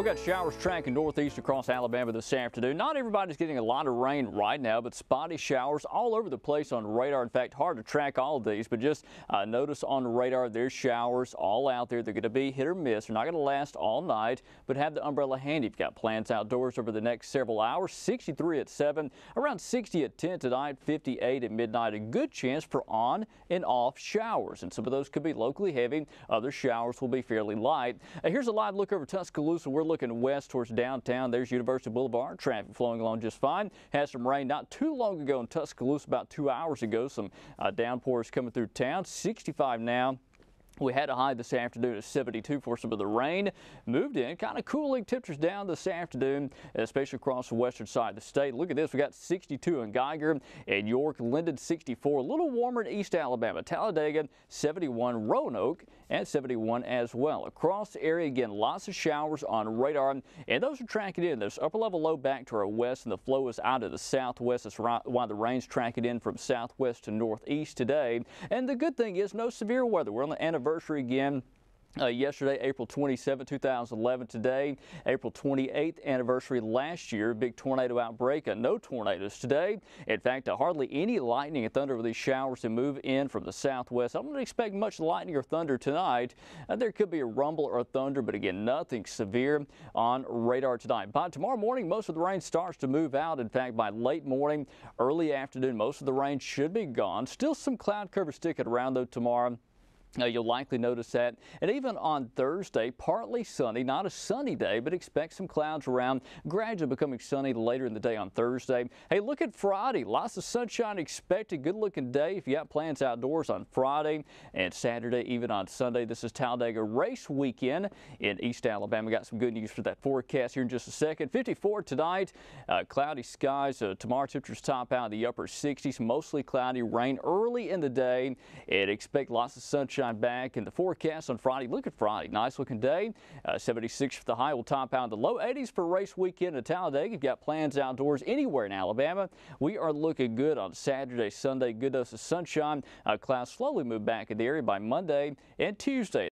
We've got showers tracking northeast across Alabama this afternoon. Not everybody's getting a lot of rain right now, but spotty showers all over the place on radar. In fact, hard to track all of these, but just uh, notice on radar there's showers all out there. They're going to be hit or miss. They're not going to last all night, but have the umbrella handy if you've got plans outdoors over the next several hours. 63 at 7, around 60 at 10 tonight, 58 at midnight. A good chance for on and off showers, and some of those could be locally heavy. Other showers will be fairly light. Uh, here's a live look over Tuscaloosa. We're looking west towards downtown. There's University Boulevard. Traffic flowing along just fine. Had some rain not too long ago in Tuscaloosa, about two hours ago. Some uh, downpours coming through town. 65 now. We had a high this afternoon at 72 for some of the rain. Moved in, kind of cooling temperatures down this afternoon, especially across the western side of the state. Look at this. We got 62 in Geiger and York, Linden 64, a little warmer in East Alabama, Talladega 71, Roanoke and 71 as well. Across the area again, lots of showers on radar and those are tracking in. There's upper level low back to our west and the flow is out of the southwest. That's why the rain's tracking in from southwest to northeast today. And the good thing is no severe weather. We're on the anniversary anniversary again uh, yesterday, April 27, 2011. Today, April 28th anniversary last year, big tornado outbreak. Uh, no tornadoes today. In fact, uh, hardly any lightning and thunder with these showers to move in from the southwest. I'm going to expect much lightning or thunder tonight. Uh, there could be a rumble or thunder, but again, nothing severe on radar tonight. By tomorrow morning, most of the rain starts to move out. In fact, by late morning, early afternoon, most of the rain should be gone. Still some cloud cover sticking around though tomorrow. Now you'll likely notice that. And even on Thursday, partly sunny, not a sunny day, but expect some clouds around, gradually becoming sunny later in the day on Thursday. Hey, look at Friday. Lots of sunshine expected. Good looking day if you got plans outdoors on Friday and Saturday, even on Sunday. This is Talladega race weekend in East Alabama. Got some good news for that forecast here in just a second. 54 tonight, uh, cloudy skies. Uh, tomorrow temperatures top out in the upper 60s, mostly cloudy rain early in the day and expect lots of sunshine sunshine back in the forecast on Friday. Look at Friday. Nice looking day. Uh, 76 for the high will top out the low 80s for race weekend at Talladega. You've got plans outdoors anywhere in Alabama. We are looking good on Saturday, Sunday. Good dose of sunshine. Uh, clouds slowly move back in the area by Monday and Tuesday.